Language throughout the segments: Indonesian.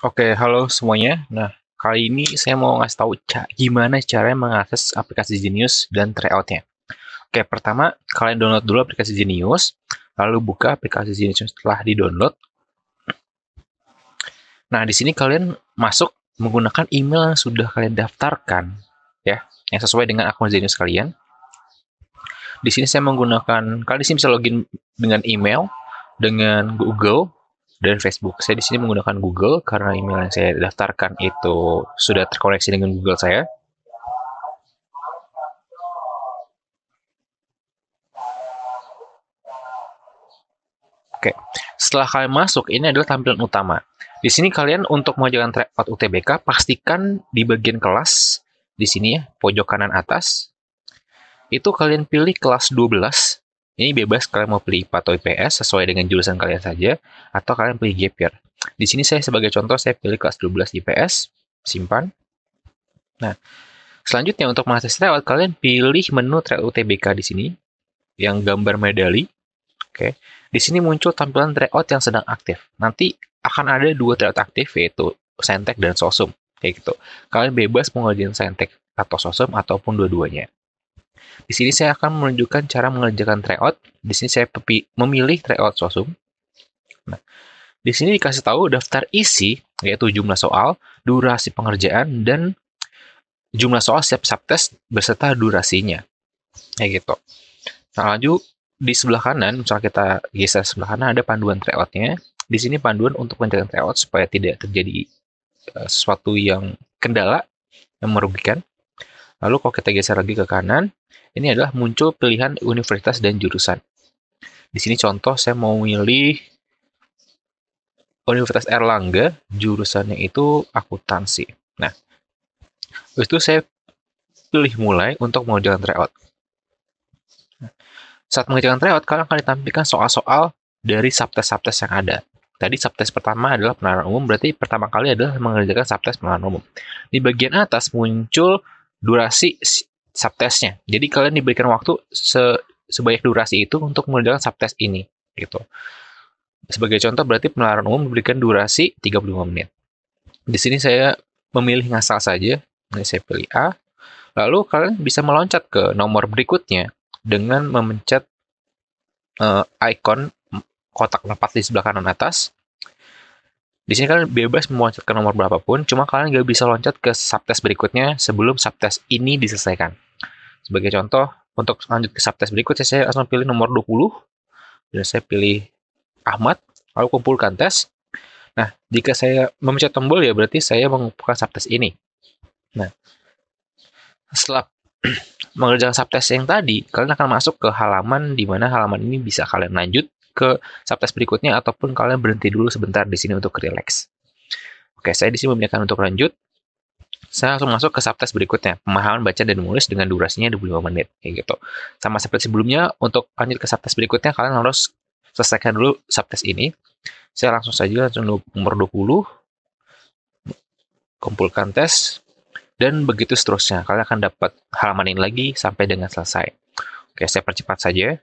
Oke, halo semuanya. Nah, kali ini saya mau ngasih tahu ca gimana cara mengakses aplikasi Genius dan tryoutnya. Oke, pertama kalian download dulu aplikasi Genius, lalu buka aplikasi Genius setelah di-download. Nah, di sini kalian masuk menggunakan email yang sudah kalian daftarkan, ya, yang sesuai dengan akun Genius kalian. Di sini saya menggunakan, kalian di sini bisa login dengan email, dengan Google, dan Facebook. Saya di sini menggunakan Google karena email yang saya daftarkan itu sudah terkoneksi dengan Google saya. Oke, setelah kalian masuk, ini adalah tampilan utama. Di sini kalian untuk mengajukan tryout UTBK, pastikan di bagian kelas, di sini ya, pojok kanan atas, itu kalian pilih kelas 12 ini bebas kalian mau pilih IPA atau IPS sesuai dengan jurusan kalian saja, atau kalian pilih gap year. Di sini saya sebagai contoh, saya pilih kelas 12 IPS, simpan. Nah, selanjutnya untuk mahasiswa lewat, kalian pilih menu trail UTBK di sini, yang gambar medali. Oke, di sini muncul tampilan out yang sedang aktif. Nanti akan ada dua out aktif, yaitu Sentek dan Sosum. Kayak gitu. Kalian bebas mau ngajin Sentek atau Sosum ataupun dua-duanya. Di sini saya akan menunjukkan cara mengerjakan tryout. Di sini saya memilih tryout sosum. Nah, di sini dikasih tahu daftar isi, yaitu jumlah soal, durasi pengerjaan, dan jumlah soal setiap subtest beserta durasinya. Kayak nah, gitu. Nah, lanjut di sebelah kanan, misalnya kita geser sebelah kanan, ada panduan tryoutnya. Di sini panduan untuk mengerjakan tryout supaya tidak terjadi eh, sesuatu yang kendala yang merugikan. Lalu kalau kita geser lagi ke kanan, ini adalah muncul pilihan universitas dan jurusan. Di sini contoh saya mau milih Universitas Erlangga, jurusannya itu akuntansi. Nah, itu saya pilih mulai untuk mengerjakan tryout. Saat mengerjakan tryout, kalian akan ditampilkan soal-soal dari subtest-subtest yang ada. Tadi subtest pertama adalah penalaran umum, berarti pertama kali adalah mengerjakan subtest penalaran umum. Di bagian atas muncul durasi subtestnya. Jadi kalian diberikan waktu se sebanyak durasi itu untuk mengerjakan subtest ini gitu. Sebagai contoh berarti penularan umum diberikan durasi 35 menit. Di sini saya memilih ngasal saja. Ini saya pilih A. Lalu kalian bisa meloncat ke nomor berikutnya dengan memencet uh, icon kotak 4 di sebelah kanan atas di sini kalian bebas meloncat nomor berapapun, cuma kalian nggak bisa loncat ke subtest berikutnya sebelum subtest ini diselesaikan. Sebagai contoh, untuk lanjut ke subtest berikutnya, saya langsung pilih nomor 20, dan saya pilih Ahmad, lalu kumpulkan tes. Nah, jika saya memencet tombol ya berarti saya mengumpulkan subtest ini. Nah, setelah mengerjakan subtest yang tadi, kalian akan masuk ke halaman di mana halaman ini bisa kalian lanjut ke subtest berikutnya ataupun kalian berhenti dulu sebentar di sini untuk relax. Oke, saya di sini memberikan untuk lanjut. Saya langsung masuk ke subtest berikutnya, pemahaman baca dan menulis dengan durasinya 25 menit, kayak gitu. Sama seperti sebelumnya, untuk lanjut ke subtest berikutnya, kalian harus selesaikan dulu subtest ini. Saya langsung saja langsung nomor 20, kumpulkan tes, dan begitu seterusnya. Kalian akan dapat halaman ini lagi sampai dengan selesai. Oke, saya percepat saja.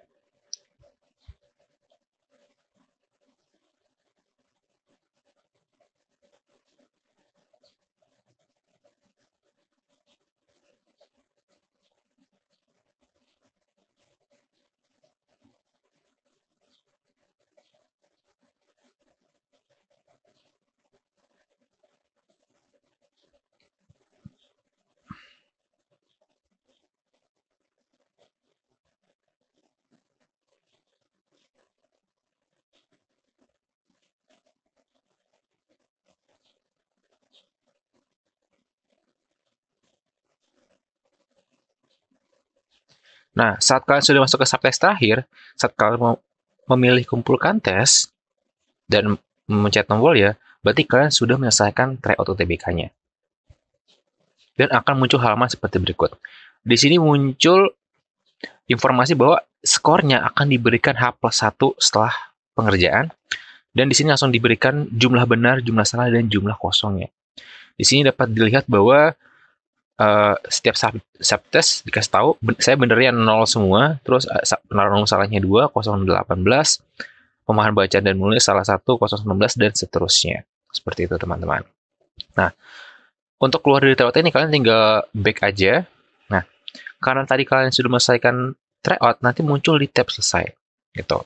Nah, saat kalian sudah masuk ke subtest terakhir, saat kalian memilih kumpulkan tes dan mencet tombol ya, berarti kalian sudah menyelesaikan tryout UTBK-nya. Dan akan muncul halaman seperti berikut. Di sini muncul informasi bahwa skornya akan diberikan H plus 1 setelah pengerjaan. Dan di sini langsung diberikan jumlah benar, jumlah salah, dan jumlah kosongnya. Di sini dapat dilihat bahwa Uh, setiap sub, test dikasih tahu ben, saya benernya nol semua terus eh, uh, nol salahnya delapan belas pemahaman bacaan dan menulis salah satu sembilan belas dan seterusnya seperti itu teman-teman nah untuk keluar dari tryout ini kalian tinggal back aja nah karena tadi kalian sudah menyelesaikan tryout nanti muncul di tab selesai gitu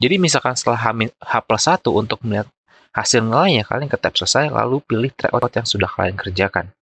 jadi misalkan setelah H, H plus 1 untuk melihat hasil nilainya kalian ke tab selesai lalu pilih tryout yang sudah kalian kerjakan